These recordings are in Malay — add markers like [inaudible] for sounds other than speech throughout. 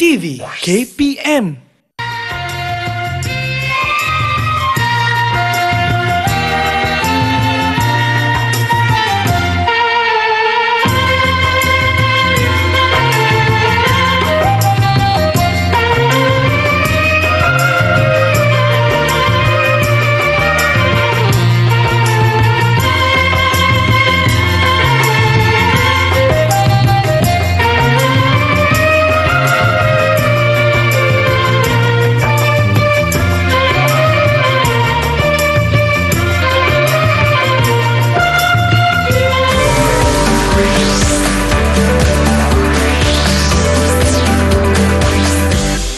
TV KPM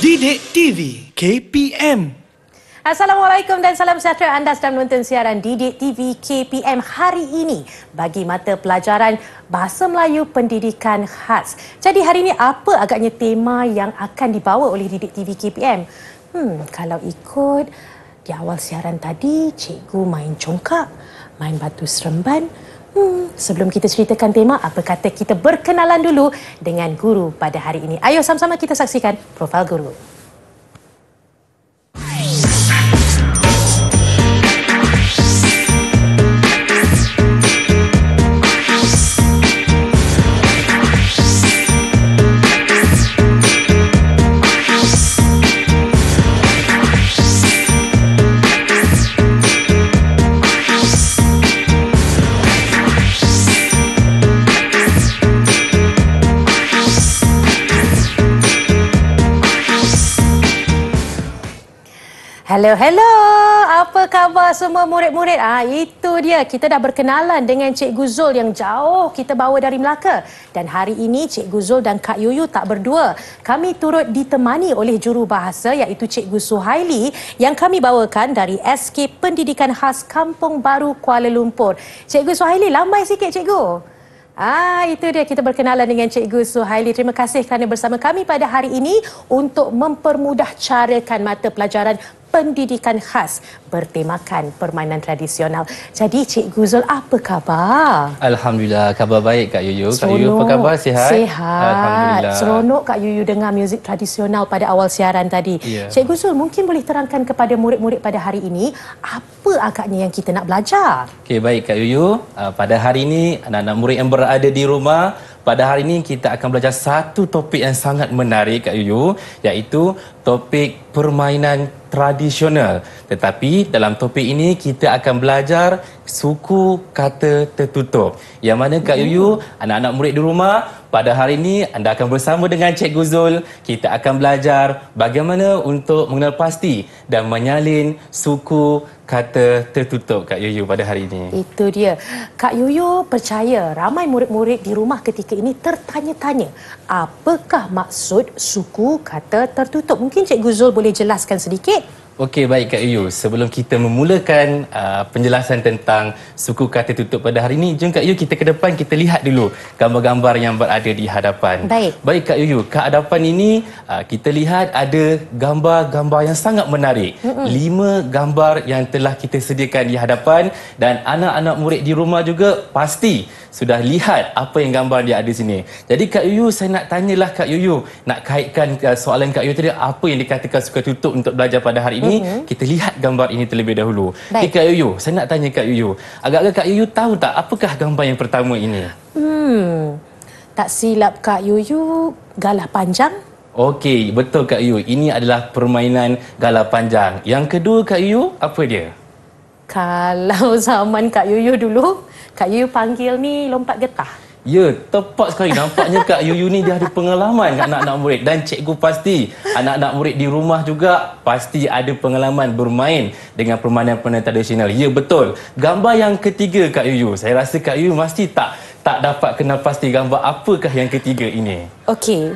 Didik TV KPM Assalamualaikum dan salam sejahtera anda sedang menonton siaran Didik TV KPM hari ini bagi mata pelajaran Bahasa Melayu Pendidikan Khas. Jadi hari ini apa agaknya tema yang akan dibawa oleh Didik TV KPM? Hmm, kalau ikut di awal siaran tadi, cikgu main congkak, main batu seremban, Sebelum kita ceritakan tema, apa kata kita berkenalan dulu dengan guru pada hari ini. Ayo sama-sama kita saksikan profil guru. Hello, hello. Apa khabar semua murid-murid? Ah, itu dia. Kita dah berkenalan dengan Cik Zul yang jauh kita bawa dari Melaka. Dan hari ini Cik Zul dan Kak Yuyu tak berdua. Kami turut ditemani oleh juru bahasa iaitu Cikgu Suhaili yang kami bawakan dari SK Pendidikan Khas Kampung Baru Kuala Lumpur. Cik Cikgu Suhaili, lambai sikit Cikgu. Ah itu dia kita berkenalan dengan Cikgu Suhaili. Terima kasih kerana bersama kami pada hari ini untuk mempermudah carakan mata pelajaran pendidikan khas bertemakan permainan tradisional. Jadi Cik Zul apa khabar? Alhamdulillah, khabar baik Kak Yuyu. Seronok. Kak Yuyu apa khabar? Sihat? Sihat. Alhamdulillah. Seronok Kak Yuyu dengar muzik tradisional pada awal siaran tadi. Yeah. Cikgu Zul mungkin boleh terangkan kepada murid-murid pada hari ini apa agaknya yang kita nak belajar? Okey, baik Kak Yuyu. Ah, pada hari ini anak-anak murid yang berada di rumah pada hari ini kita akan belajar satu topik yang sangat menarik Kak Yuyu iaitu topik permainan tradisional. Tetapi dalam topik ini kita akan belajar suku kata tertutup. Yang mana Kak hmm. Yuyu, anak-anak murid di rumah, pada hari ini anda akan bersama dengan Cikgu Guzul. Kita akan belajar bagaimana untuk mengenal pasti dan menyalin suku kata tertutup Kak Yuyu pada hari ini? Itu dia. Kak Yuyu percaya ramai murid-murid di rumah ketika ini tertanya-tanya apakah maksud suku kata tertutup? Mungkin Cik Zul boleh jelaskan sedikit? Okey, baik Kak Yuyu. Sebelum kita memulakan uh, penjelasan tentang suku kata tutup pada hari ini, jom Kak Yuyu kita ke depan, kita lihat dulu gambar-gambar yang berada di hadapan. Baik. Baik Kak Yuyu, ke hadapan ini uh, kita lihat ada gambar-gambar yang sangat menarik. Mm -mm. Lima gambar yang telah telah kita sediakan di hadapan dan anak-anak murid di rumah juga pasti sudah lihat apa yang gambar dia ada sini. Jadi Kak Yuyu saya nak tanyalah Kak Yuyu nak kaitkan eh, soalan Kak Yuyu tadi apa yang dikatakan suka tutup untuk belajar pada hari ini. Mm -hmm. Kita lihat gambar ini terlebih dahulu. Baik. Jadi Kak Yuyu saya nak tanya Kak Yuyu. Agak-agak Kak Yuyu tahu tak apakah gambar yang pertama ini? Hmm. Tak silap Kak Yuyu galah panjang. Okey, betul Kak Yu. Ini adalah permainan gala panjang. Yang kedua Kak Yu, apa dia? Kalau [laughs] zaman Kak Yu dulu, Kak Yu panggil ni lompat getah. Ya, tepat sekali. Nampaknya Kak Yuyu ni dia ada pengalaman dengan anak-anak murid. Dan cikgu pasti, anak-anak murid di rumah juga pasti ada pengalaman bermain dengan permainan-permainan tradisional. Ya, betul. Gambar yang ketiga Kak Yuyu saya rasa Kak Yuyu mesti tak tak dapat kenal pasti gambar apakah yang ketiga ini. Okey,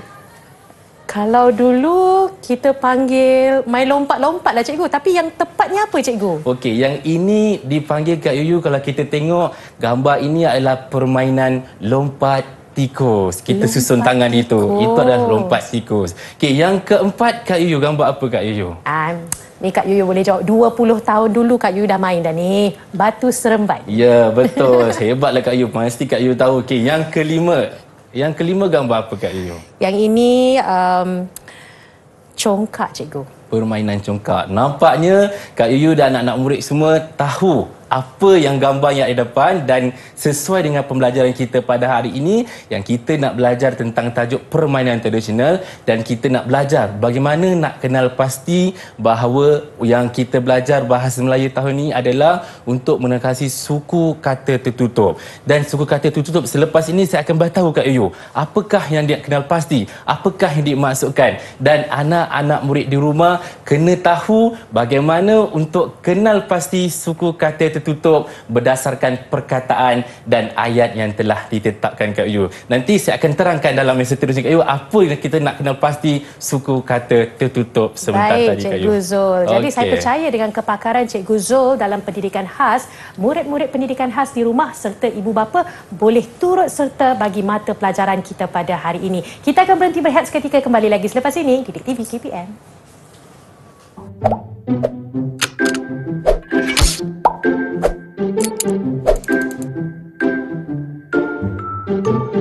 kalau dulu kita panggil main lompat-lompat lah cikgu. Tapi yang tepatnya apa cikgu? Okey, yang ini dipanggil Kak Yuyu kalau kita tengok gambar ini adalah permainan lompat tikus. Kita lompat susun tangan tikus. itu. Itu adalah lompat tikus. Okey, yang keempat Kak Yuyu gambar apa Kak Yuyu? Um, ni Kak Yuyu boleh jawab. 20 tahun dulu Kak Yuyu dah main dah ni. Batu serembat. Ya, yeah, betul. [laughs] Hebatlah Kak Yuyu. Pasti Kak Yuyu tahu. Okey, yang kelima. Yang kelima gambar apa kat Rio? Yang ini um, congkak cikgu. Permainan congkak. Nampaknya Kak Yuyu dan anak-anak murid semua tahu apa yang gambar yang ada depan dan sesuai dengan pembelajaran kita pada hari ini yang kita nak belajar tentang tajuk permainan tradisional dan kita nak belajar bagaimana nak kenal pasti bahawa yang kita belajar bahasa Melayu tahun ini adalah untuk menekasi suku kata tertutup dan suku kata tertutup selepas ini saya akan beritahu kak you apakah yang dia kenal pasti apakah yang dimasukkan dan anak-anak murid di rumah kena tahu bagaimana untuk kenal pasti suku kata tertutup berdasarkan perkataan dan ayat yang telah ditetapkan Kak you. Nanti saya akan terangkan dalam yang terus Kak you apa yang kita nak kena pasti suku kata tertutup sebentar Baik, tadi Cikgu kat you. Baik Cikgu Zul. Jadi saya percaya dengan kepakaran Cik Zul dalam pendidikan khas, murid-murid pendidikan khas di rumah serta ibu bapa boleh turut serta bagi mata pelajaran kita pada hari ini. Kita akan berhenti berehat seketika kembali lagi selepas ini di TV KPM. Thank you. thank you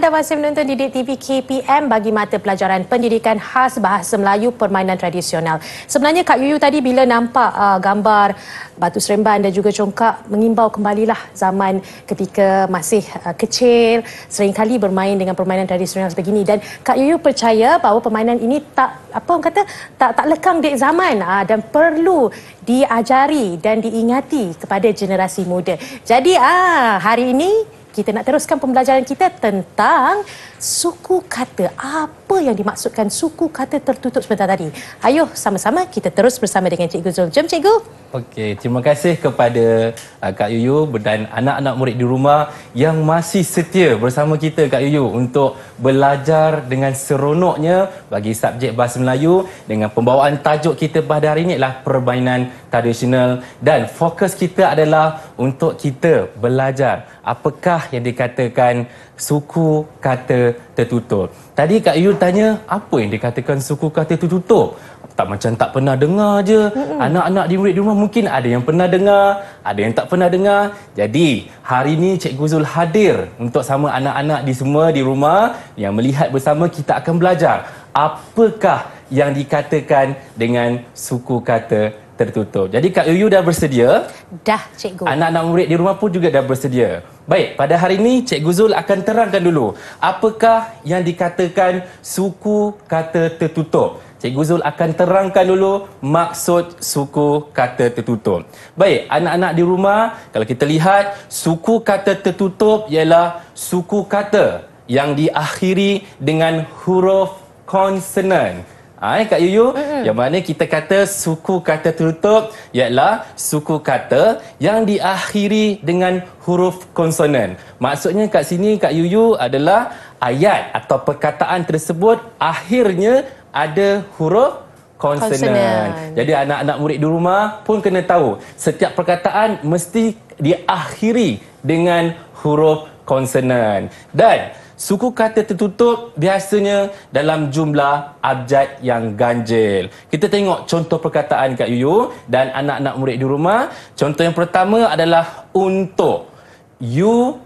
anda masih menonton Didik TV KPM bagi mata pelajaran pendidikan khas bahasa Melayu permainan tradisional. Sebenarnya Kak Yuyu tadi bila nampak uh, gambar batu seremban dan juga congkak mengimbau kembalilah zaman ketika masih uh, kecil seringkali bermain dengan permainan tradisional sebegini dan Kak Yuyu percaya bahawa permainan ini tak apa orang kata tak tak lekang dek zaman uh, dan perlu diajari dan diingati kepada generasi muda. Jadi ah uh, hari ini kita nak teruskan pembelajaran kita tentang suku kata. Apa yang dimaksudkan suku kata tertutup sebentar tadi? Ayo sama-sama kita terus bersama dengan Cikgu Zul. Jom, Cikgu. Okey, terima kasih kepada uh, Kak Yuyu dan anak-anak murid di rumah yang masih setia bersama kita Kak Yuyu untuk belajar dengan seronoknya bagi subjek Bahasa Melayu dengan pembawaan tajuk kita pada hari ini adalah permainan tradisional dan fokus kita adalah untuk kita belajar apakah inilah yang dikatakan suku kata tertutup. Tadi Kak Yu tanya, apa yang dikatakan suku kata tertutup? Tak macam tak pernah dengar je. Anak-anak di murid di rumah mungkin ada yang pernah dengar, ada yang tak pernah dengar. Jadi, hari ini Cik Guzul hadir untuk sama anak-anak di semua di rumah yang melihat bersama kita akan belajar apakah yang dikatakan dengan suku kata tertutup. Jadi Kak Yuyu dah bersedia? Dah, cikgu. Anak-anak murid di rumah pun juga dah bersedia. Baik, pada hari ini Cik Guzul akan terangkan dulu apakah yang dikatakan suku kata tertutup. Cik Guzul akan terangkan dulu maksud suku kata tertutup. Baik, anak-anak di rumah, kalau kita lihat suku kata tertutup ialah suku kata yang diakhiri dengan huruf konsonan. Hai ah, eh, Kak Yuyu, mm-hmm. yang mana kita kata suku kata tertutup ialah suku kata yang diakhiri dengan huruf konsonan. Maksudnya kat sini Kak Yuyu adalah ayat atau perkataan tersebut akhirnya ada huruf konsonan. konsonan. Jadi anak-anak murid di rumah pun kena tahu setiap perkataan mesti diakhiri dengan huruf konsonan. Dan Suku kata tertutup biasanya dalam jumlah abjad yang ganjil. Kita tengok contoh perkataan Kak Yuyu dan anak-anak murid di rumah. Contoh yang pertama adalah untuk. U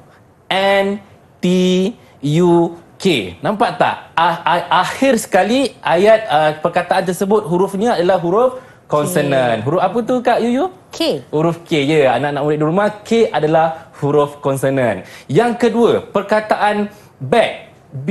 N T U K. Nampak tak? Ah, ah, akhir sekali ayat uh, perkataan tersebut hurufnya adalah huruf konsonan. Huruf apa tu Kak Yuyu? K. Huruf K ya. Anak-anak murid di rumah K adalah huruf konsonan. Yang kedua, perkataan bag B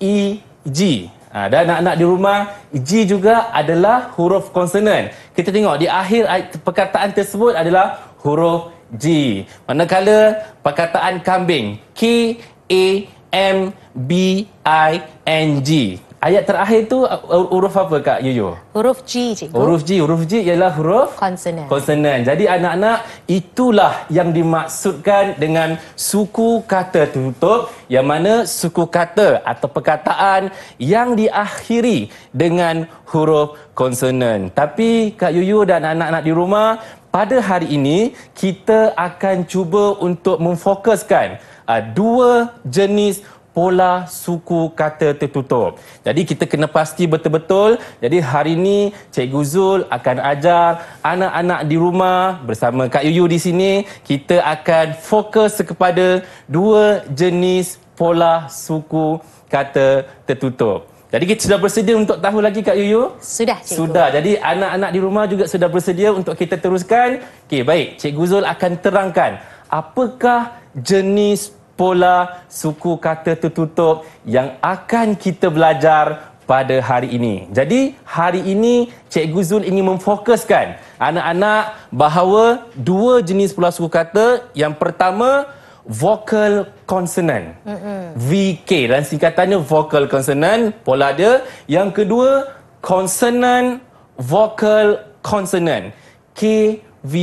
E G. Ha, dan anak-anak di rumah G juga adalah huruf konsonan. Kita tengok di akhir perkataan tersebut adalah huruf G. Manakala perkataan kambing K A M B I N G. Ayat terakhir tu uh, huruf apa Kak Yuyu? Huruf G, Cikgu. Huruf G, huruf G ialah huruf? Konsonan. Konsonan. Jadi anak-anak, itulah yang dimaksudkan dengan suku kata tutup yang mana suku kata atau perkataan yang diakhiri dengan huruf konsonan. Tapi Kak Yuyu dan anak-anak di rumah, pada hari ini kita akan cuba untuk memfokuskan uh, dua jenis pola suku kata tertutup. Jadi kita kena pasti betul-betul. Jadi hari ini Cikgu Zul akan ajar anak-anak di rumah bersama Kak Yuyu di sini. Kita akan fokus kepada dua jenis pola suku kata tertutup. Jadi kita sudah bersedia untuk tahu lagi Kak Yuyu? Sudah, Cikgu. Sudah. Jadi anak-anak di rumah juga sudah bersedia untuk kita teruskan. Okey, baik. Cikgu Zul akan terangkan apakah jenis pola suku kata tertutup yang akan kita belajar pada hari ini. Jadi hari ini Cikgu Zul ingin memfokuskan anak-anak bahawa dua jenis pola suku kata yang pertama vocal consonant mm -hmm. VK dan singkatannya vocal consonant pola dia yang kedua consonant vocal consonant K V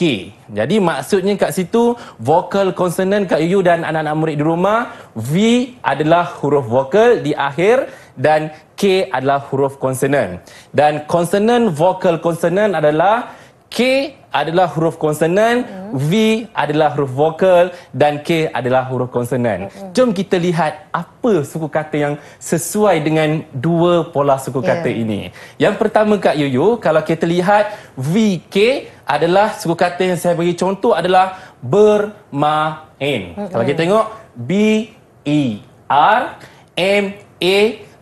K. Jadi maksudnya kat situ vokal konsonan kat you dan anak-anak murid di rumah V adalah huruf vokal di akhir dan K adalah huruf konsonan. Dan konsonan vokal konsonan adalah K adalah huruf konsonan, mm. V adalah huruf vokal dan K adalah huruf konsonan. mm Jom kita lihat apa suku kata yang sesuai dengan dua pola suku kata yeah. ini. Yang pertama Kak Yuyu, kalau kita lihat V K adalah suku kata yang saya bagi contoh adalah bermain. mm Kalau kita tengok B E R M A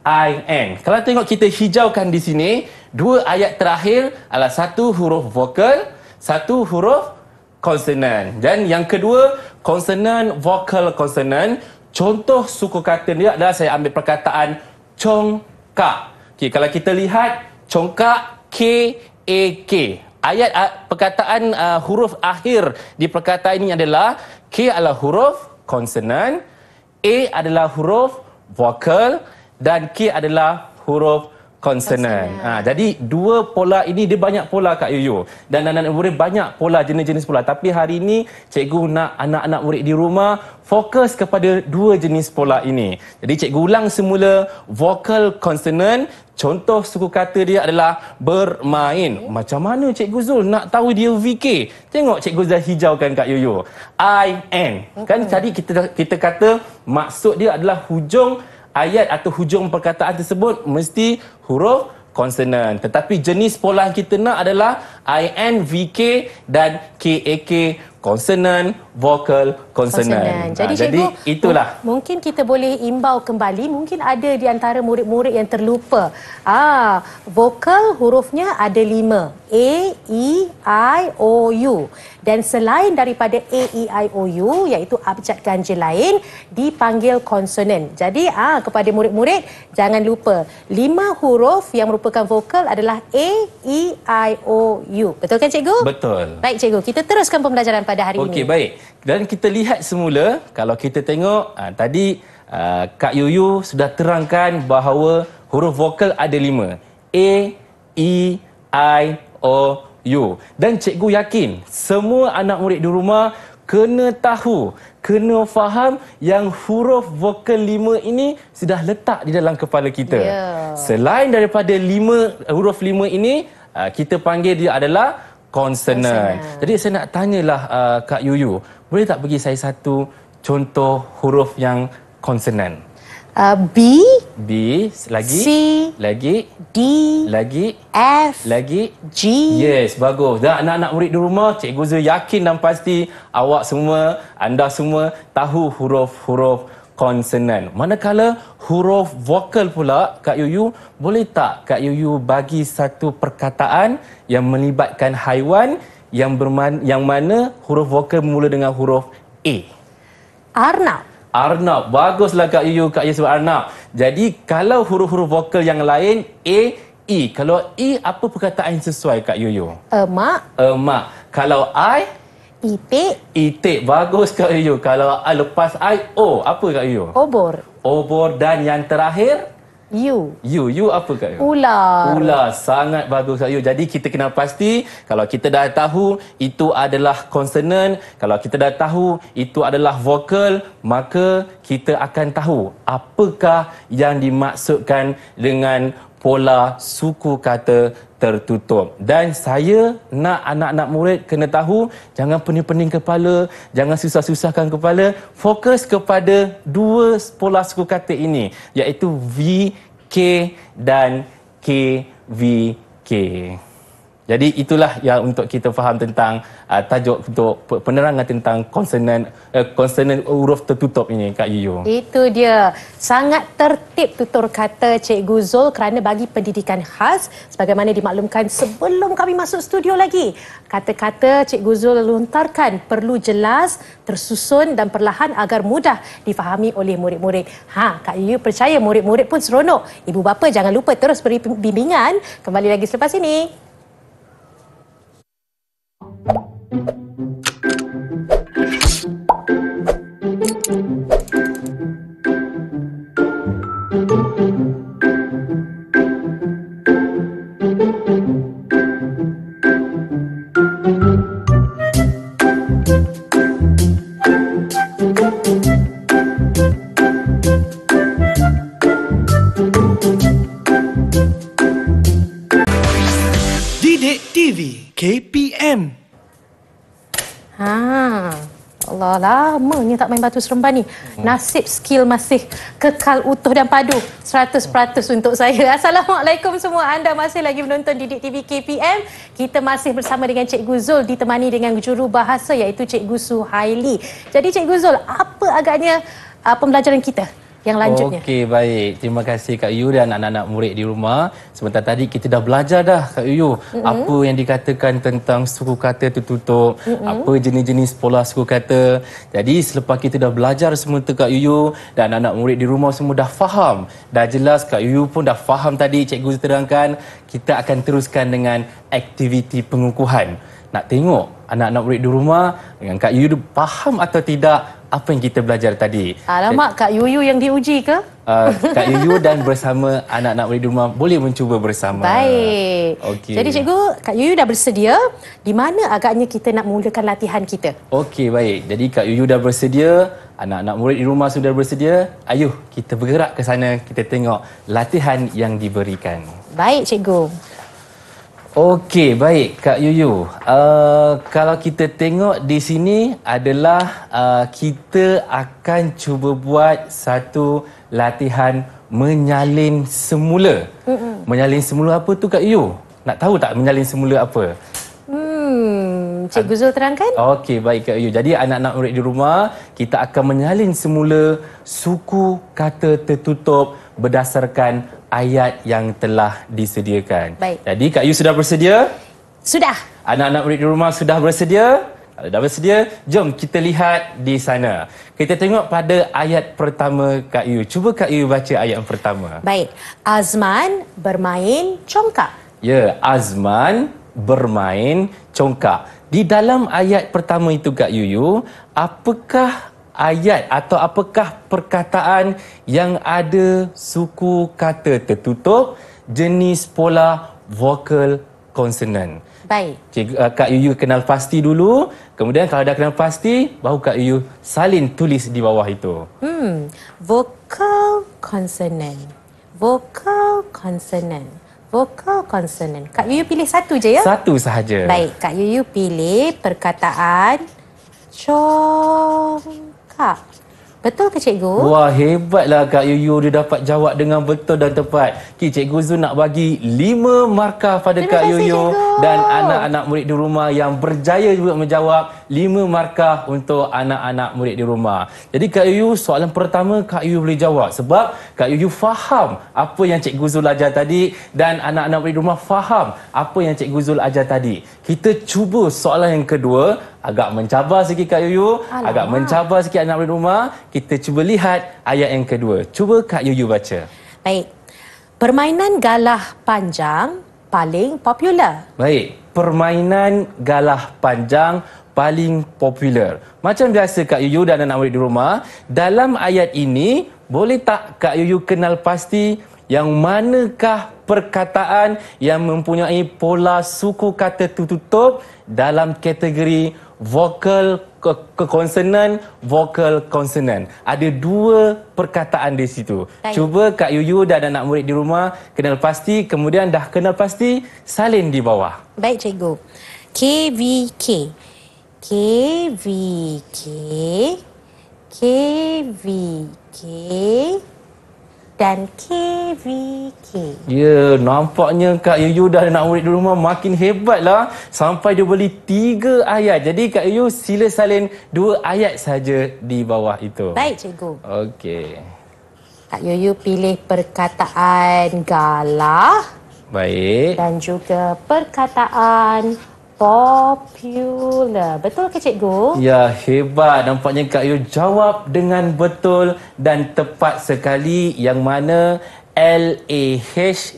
I N. Kalau tengok kita hijaukan di sini, dua ayat terakhir adalah satu huruf vokal, satu huruf konsonant. Dan yang kedua, konsonant, vokal, konsonant. Contoh suku kata dia adalah saya ambil perkataan congkak. Okay, kalau kita lihat, congkak, K, A, K. Ayat ah, perkataan uh, huruf akhir di perkataan ini adalah K adalah huruf konsonant, A adalah huruf vokal, dan K adalah huruf konsonan. Ha, jadi dua pola ini dia banyak pola Kak Yuyu. Dan anak-anak murid banyak pola jenis-jenis pola. Tapi hari ini cikgu nak anak-anak murid di rumah fokus kepada dua jenis pola ini. Jadi cikgu ulang semula vokal konsonan. Contoh suku kata dia adalah bermain. Macam mana cikgu Zul nak tahu dia VK? Tengok cikgu dah hijaukan Kak Yuyu. I N. Kan tadi kita kita kata maksud dia adalah hujung ayat atau hujung perkataan tersebut mesti huruf konsonan. Tetapi jenis pola yang kita nak adalah i n v k dan k k Konsonan, vokal, konsonan. Jadi, ha, jadi cikgu, itulah. Mungkin kita boleh imbau kembali. Mungkin ada di antara murid-murid yang terlupa. Ah, vokal hurufnya ada lima. A, E, I, O, U. Dan selain daripada A, E, I, O, U, iaitu abjad ganja lain, dipanggil konsonan. Jadi ah kepada murid-murid, jangan lupa. Lima huruf yang merupakan vokal adalah A, E, I, O, U. Betul kan cikgu? Betul. Baik cikgu, kita teruskan pembelajaran pada hari okay, ini. Okey, baik. Dan kita lihat semula, kalau kita tengok uh, tadi uh, Kak Yuyu sudah terangkan bahawa huruf vokal ada lima. A, E, I, O, U. Dan cikgu yakin semua anak murid di rumah kena tahu, kena faham yang huruf vokal lima ini sudah letak di dalam kepala kita. Yeah. Selain daripada lima, huruf lima ini, ah, kita panggil dia adalah konsonan. Jadi saya nak tanyalah uh, Kak Yuyu, boleh tak bagi saya satu contoh huruf yang konsonan? Uh, B B lagi C lagi D lagi F lagi G Yes bagus. Dah anak-anak murid di rumah, cikgu Zul yakin dan pasti awak semua anda semua tahu huruf-huruf konsonan. Manakala huruf vokal pula Kak Yuyu boleh tak Kak Yuyu bagi satu perkataan yang melibatkan haiwan yang berman- yang mana huruf vokal bermula dengan huruf A. Arnab. Arnab. Baguslah Kak Yuyu Kak Yuyu sebut Arnab. Jadi kalau huruf-huruf vokal yang lain A E. Kalau E apa perkataan yang sesuai Kak Yuyu? Emak. Emak. Kalau I Itik. Itik. Bagus Kak Yu. Kalau I ah, lepas I, O. Oh, apa Kak Yu? Obor. Obor. Dan yang terakhir? You. You. You apa Kak Yu? Ular. Ular. Sangat bagus Kak Yu. Jadi kita kena pasti kalau kita dah tahu itu adalah consonant, Kalau kita dah tahu itu adalah vokal. Maka kita akan tahu apakah yang dimaksudkan dengan pola suku kata tertutup. Dan saya nak anak-anak murid kena tahu, jangan pening-pening kepala, jangan susah-susahkan kepala, fokus kepada dua pola suku kata ini, iaitu V, K dan K, V, K. Jadi itulah yang untuk kita faham tentang uh, tajuk untuk penerangan tentang konsonan uh, konsonan huruf tertutup ini Kak Yuyu. Itu dia. Sangat tertib tutur kata Cikgu Zul kerana bagi pendidikan khas sebagaimana dimaklumkan sebelum kami masuk studio lagi. Kata-kata Cikgu Zul lontarkan perlu jelas, tersusun dan perlahan agar mudah difahami oleh murid-murid. Ha, Kak Yuyu percaya murid-murid pun seronok. Ibu bapa jangan lupa terus beri bimbingan. Kembali lagi selepas ini. KPM. Ha. Allah lamanya tak main batu seremban ni. Hmm. Nasib skill masih kekal utuh dan padu. 100% untuk saya. [laughs] Assalamualaikum semua. Anda masih lagi menonton Didik TV KPM. Kita masih bersama dengan Cikgu Zul ditemani dengan juru bahasa iaitu Cikgu Suhaili. Jadi Cikgu Zul, apa agaknya uh, pembelajaran kita yang lanjutnya. Okey, baik. Terima kasih Kak Yu dan anak-anak murid di rumah. Sebentar tadi kita dah belajar dah Kak Yu. Mm -hmm. Apa yang dikatakan tentang suku kata tertutup. Mm -hmm. Apa jenis-jenis pola suku kata. Jadi selepas kita dah belajar semua tu Kak Yu dan anak-anak murid di rumah semua dah faham. Dah jelas Kak Yu pun dah faham tadi cikgu terangkan. Kita akan teruskan dengan aktiviti pengukuhan. Nak tengok anak-anak murid di rumah dengan Kak Yu faham atau tidak apa yang kita belajar tadi. Alamak, Kak Yuyu yang diuji ke? Uh, Kak Yuyu dan bersama anak-anak murid di rumah boleh mencuba bersama. Baik. Okay. Jadi cikgu, Kak Yuyu dah bersedia. Di mana agaknya kita nak mulakan latihan kita? Okey, baik. Jadi Kak Yuyu dah bersedia. Anak-anak murid di rumah sudah bersedia. Ayuh, kita bergerak ke sana. Kita tengok latihan yang diberikan. Baik, Cikgu. Okey, baik Kak Yuyu. Uh, kalau kita tengok di sini adalah uh, kita akan cuba buat satu latihan menyalin semula. Mm-mm. Menyalin semula apa tu Kak Yuyu? Nak tahu tak menyalin semula apa? Hmm, Cikgu Zul terangkan. Okey, baik Kak Yuyu. Jadi anak-anak murid di rumah, kita akan menyalin semula suku kata tertutup berdasarkan ayat yang telah disediakan. Baik. Jadi Kak Yu sudah bersedia? Sudah. Anak-anak murid di rumah sudah bersedia? Kalau dah bersedia, jom kita lihat di sana. Kita tengok pada ayat pertama Kak Yu. Cuba Kak Yu baca ayat pertama. Baik. Azman bermain congkak. Ya, Azman bermain congkak. Di dalam ayat pertama itu Kak Yu, apakah ayat atau apakah perkataan yang ada suku kata tertutup jenis pola vocal consonant. Baik. Cik, uh, Kak Yuyu kenal pasti dulu. Kemudian kalau dah kenal pasti, baru Kak Yuyu salin tulis di bawah itu. Hmm, vokal konsonan. Vokal konsonan. Vokal konsonan. Kak Yuyu pilih satu je ya? Satu sahaja. Baik, Kak Yuyu pilih perkataan chong kakak. Betul ke cikgu? Wah, hebatlah Kak Yuyu dia dapat jawab dengan betul dan tepat. Okey, cikgu Zu nak bagi 5 markah pada Terima Kak Yuyu dan anak-anak murid di rumah yang berjaya juga menjawab 5 markah untuk anak-anak murid di rumah. Jadi Kak Yuyu, soalan pertama Kak Yuyu boleh jawab sebab Kak Yuyu faham apa yang cikgu Zul ajar tadi dan anak-anak murid di rumah faham apa yang cikgu Zul ajar tadi. Kita cuba soalan yang kedua, agak mencabar sikit Kak Yuyu, Alamak. agak mencabar sikit anak murid rumah, kita cuba lihat ayat yang kedua. Cuba Kak Yuyu baca. Baik. Permainan galah panjang paling popular. Baik. Permainan galah panjang paling popular. Macam biasa Kak Yuyu dan anak murid di rumah, dalam ayat ini, boleh tak Kak Yuyu kenal pasti yang manakah perkataan yang mempunyai pola suku kata tutup dalam kategori vocal konsonan, vocal konsonan. Ada dua perkataan di situ. Baik. Cuba Kak Yuyu dan anak murid di rumah kenal pasti, kemudian dah kenal pasti, salin di bawah. Baik, cikgu. K, K V K dan KVK. Ya, yeah, nampaknya Kak Yuyu dah nak murid di rumah makin hebatlah sampai dia beli tiga ayat. Jadi Kak Yuyu sila salin dua ayat saja di bawah itu. Baik, cikgu. Okey. Kak Yuyu pilih perkataan galah. Baik. Dan juga perkataan popular. Betul ke cikgu? Ya, hebat. Nampaknya Kak Yu jawab dengan betul dan tepat sekali yang mana L A H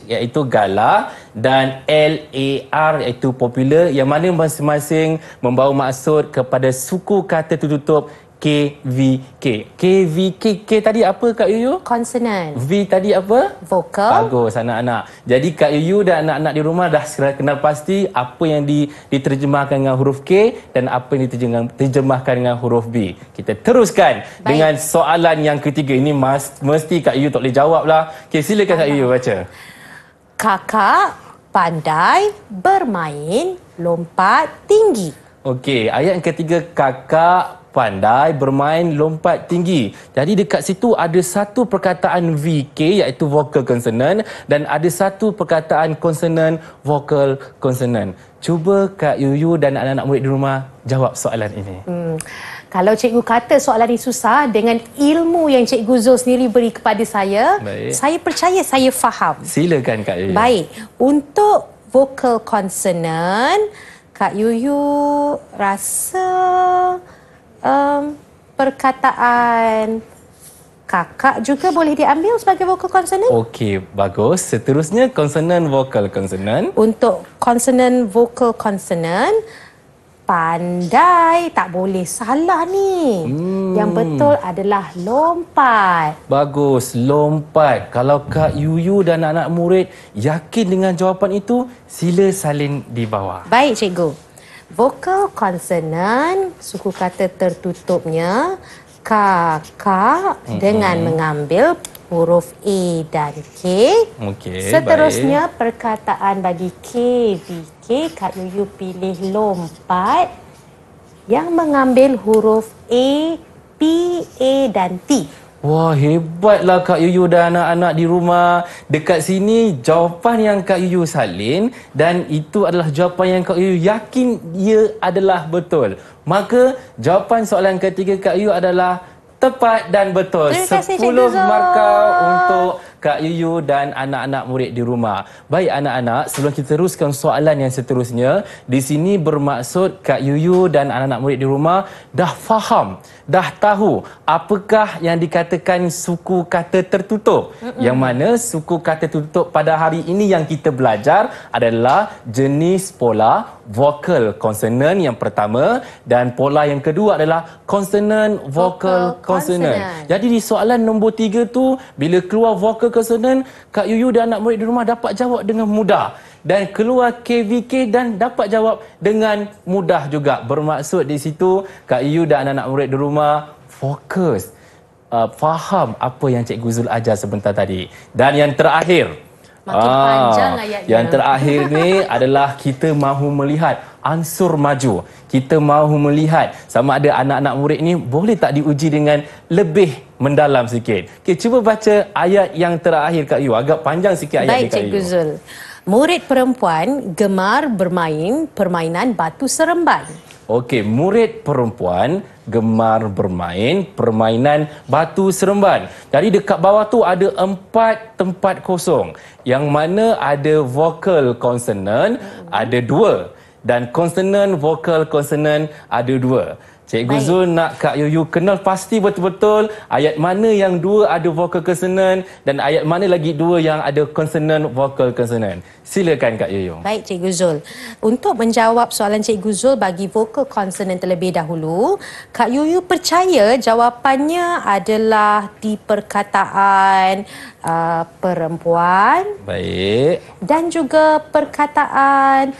iaitu gala dan L A R iaitu popular yang mana masing-masing membawa maksud kepada suku kata tertutup KVK. KVK K tadi apa Kak Yuyu? Consonant. V tadi apa? Vokal. Bagus anak-anak. Jadi Kak Yuyu dan anak-anak di rumah dah kenal pasti apa yang diterjemahkan dengan huruf K dan apa yang diterjemahkan dengan huruf B. Kita teruskan Baik. dengan soalan yang ketiga. Ini must, mesti Kak Yuyu tak boleh jawab lah. Okay, silakan Kak Yuyu baca. Kakak pandai bermain lompat tinggi. Okey, ayat yang ketiga kakak pandai bermain lompat tinggi. Jadi dekat situ ada satu perkataan VK iaitu vocal consonant dan ada satu perkataan consonant vocal consonant. Cuba Kak Yuyu dan anak-anak murid di rumah jawab soalan ini. Hmm. Kalau cikgu kata soalan ini susah dengan ilmu yang cikgu Zul sendiri beri kepada saya, Baik. saya percaya saya faham. Silakan Kak Yuyu. Baik, untuk vocal consonant Kak Yuyu rasa um, perkataan kakak juga boleh diambil sebagai vokal konsonan. Okey, bagus. Seterusnya, konsonan vokal konsonan. Untuk konsonan vokal konsonan, pandai. Tak boleh salah ni. Hmm. Yang betul adalah lompat. Bagus, lompat. Kalau Kak Yuyu dan anak-anak murid yakin dengan jawapan itu, sila salin di bawah. Baik, cikgu vokal konsonant suku kata tertutupnya K K dengan mm-hmm. mengambil huruf a dan k. Okey. Seterusnya baik. perkataan bagi k v k kat you pilih lompat yang mengambil huruf a p a dan t. Wah hebatlah Kak Yuyu dan anak-anak di rumah. Dekat sini jawapan yang Kak Yuyu salin dan itu adalah jawapan yang Kak Yuyu yakin ia adalah betul. Maka jawapan soalan ketiga Kak Yuyu adalah tepat dan betul. Terima kasih 10 markah untuk Kak Yuyu dan anak-anak murid di rumah. Baik anak-anak, sebelum kita teruskan soalan yang seterusnya, di sini bermaksud Kak Yuyu dan anak-anak murid di rumah dah faham, dah tahu apakah yang dikatakan suku kata tertutup. Mm -mm. Yang mana suku kata tertutup pada hari ini yang kita belajar adalah jenis pola vokal konsonan yang pertama dan pola yang kedua adalah konsonan vokal konsonan. Jadi di soalan nombor tiga tu bila keluar vokal kesenian Kak Yuyu dan anak murid di rumah dapat jawab dengan mudah dan keluar KVK dan dapat jawab dengan mudah juga bermaksud di situ Kak Yuyu dan anak murid di rumah fokus uh, faham apa yang Cikgu Zul ajar sebentar tadi dan yang terakhir ah, yang terakhir ni [laughs] adalah kita mahu melihat ansur maju kita mahu melihat sama ada anak-anak murid ni boleh tak diuji dengan lebih mendalam sikit. Okey, cuba baca ayat yang terakhir Kak Yu. Agak panjang sikit ayat Baik, dia Kak Cik Yu. Baik, Cik Guzul. Murid perempuan gemar bermain permainan batu seremban. Okey, murid perempuan gemar bermain permainan batu seremban. Jadi dekat bawah tu ada empat tempat kosong. Yang mana ada vocal consonant, hmm. ada dua. Dan consonant vocal consonant ada dua. Cikgu Baik. Zul nak Kak Yuyu kenal pasti betul-betul ayat mana yang dua ada vokal consonant dan ayat mana lagi dua yang ada consonant vokal consonant. Silakan Kak Yuyu. Baik Cikgu Zul. Untuk menjawab soalan Cikgu Zul bagi vokal consonant terlebih dahulu, Kak Yuyu percaya jawapannya adalah di perkataan uh, perempuan. Baik. Dan juga perkataan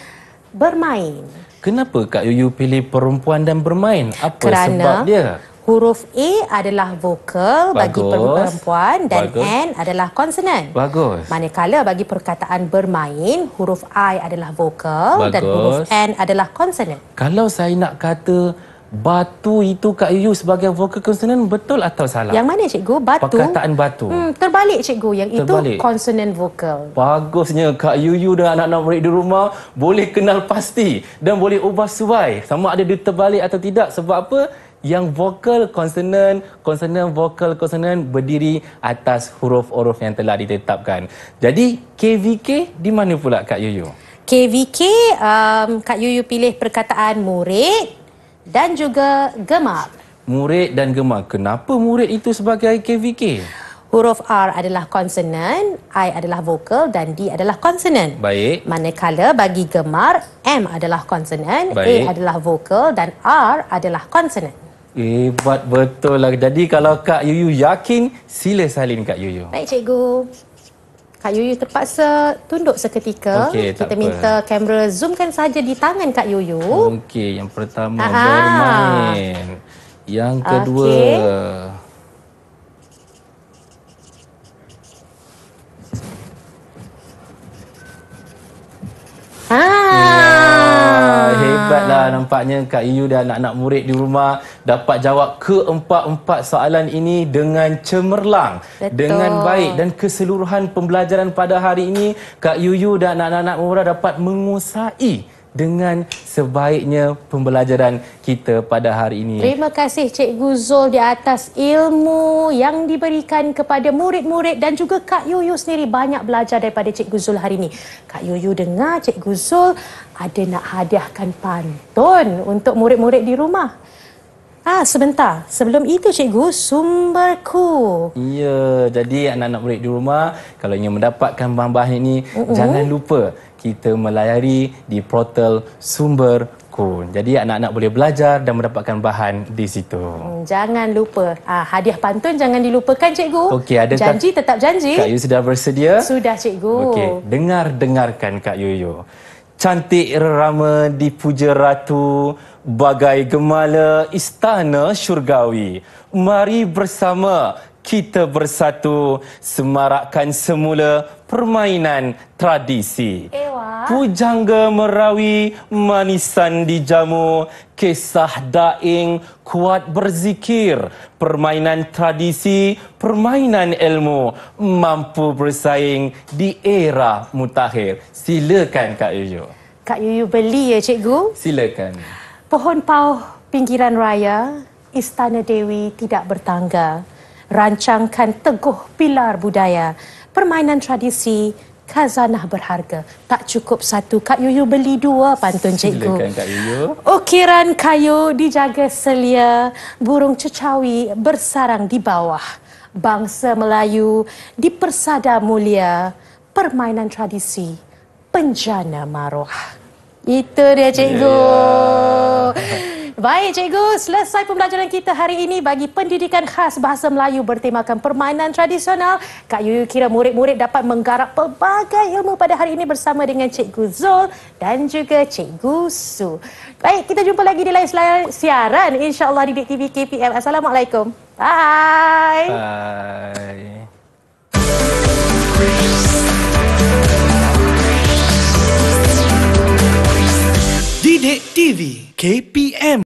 bermain. Kenapa Kak Yuyu pilih perempuan dan bermain? Apa Kerana sebab dia? Huruf E adalah vokal bagi perempuan dan Bagus. N adalah konsonan. Bagus. Manakala bagi perkataan bermain, huruf I adalah vokal dan huruf N adalah konsonan. Kalau saya nak kata Batu itu Kak Yuyu sebagai vocal consonant betul atau salah? Yang mana cikgu? Batu? Perkataan batu. Hmm, terbalik cikgu. Yang terbalik. itu consonant vocal. Bagusnya Kak Yuyu Yu dan anak-anak murid di rumah boleh kenal pasti dan boleh ubah suai sama ada dia terbalik atau tidak. Sebab apa? Yang vocal consonant, consonant vocal consonant berdiri atas huruf-huruf yang telah ditetapkan. Jadi KVK di mana pula Kak Yuyu? KVK, um, Kak Yuyu pilih perkataan murid dan juga gemak. Murid dan gemak. Kenapa murid itu sebagai KVK? Huruf R adalah konsonan, I adalah vokal dan D adalah konsonan. Baik. Manakala bagi gemar, M adalah konsonan, A adalah vokal dan R adalah konsonan. Hebat betul lah. Jadi kalau Kak Yuyu yakin, sila salin Kak Yuyu. Baik cikgu. Kak Yuyu terpaksa tunduk seketika. Okay, kita minta apa. kamera zoomkan saja di tangan Kak Yuyu. Okey, yang pertama Aha. bermain. Yang kedua... Okay. nampaknya Kak Iyu dan anak-anak murid di rumah dapat jawab keempat-empat soalan ini dengan cemerlang, Betul. dengan baik dan keseluruhan pembelajaran pada hari ini Kak Iyu dan anak-anak murid dapat menguasai dengan sebaiknya pembelajaran kita pada hari ini. Terima kasih Cikgu Zul di atas ilmu yang diberikan kepada murid-murid dan juga Kak Yuyu sendiri banyak belajar daripada Cikgu Zul hari ini. Kak Yuyu dengar Cikgu Zul ada nak hadiahkan pantun untuk murid-murid di rumah. Ah sebentar sebelum itu cikgu sumberku. Iya jadi anak-anak murid di rumah kalau ingin mendapatkan bahan-bahan ini uh -uh. jangan lupa kita melayari di portal Sumber Kun. Jadi anak-anak boleh belajar dan mendapatkan bahan di situ. Hmm, jangan lupa. Ah, hadiah pantun jangan dilupakan, cikgu. Okey, ada janji tetap janji. Kak Yuyu sudah bersedia? Sudah, cikgu. Okey, dengar-dengarkan Kak Yuyu. Cantik rama dipuja ratu, bagai gemala istana syurgawi. Mari bersama kita bersatu semarakkan semula permainan tradisi. Ewa. Pujangga merawi manisan dijamu kisah daing kuat berzikir permainan tradisi permainan ilmu mampu bersaing di era mutakhir. Silakan Kak Yuyu. Kak Yuyu beli ya cikgu? Silakan. Pohon pau pinggiran raya istana dewi tidak bertangga rancangkan teguh pilar budaya, permainan tradisi, khazanah berharga. Tak cukup satu, Kak Yuyu beli dua pantun cikgu. Ukiran kayu dijaga selia, burung cecawi bersarang di bawah. Bangsa Melayu di persada mulia, permainan tradisi, penjana maruah. Itu dia cikgu. Yeah. Baik cikgu, selesai pembelajaran kita hari ini bagi pendidikan khas bahasa Melayu bertemakan permainan tradisional. Kak Yuyu kira murid-murid dapat menggarap pelbagai ilmu pada hari ini bersama dengan cikgu Zul dan juga cikgu Su. Baik, kita jumpa lagi di lain siaran insya-Allah di TV KPM. Assalamualaikum. Bye. Bye. Sidik TV KPM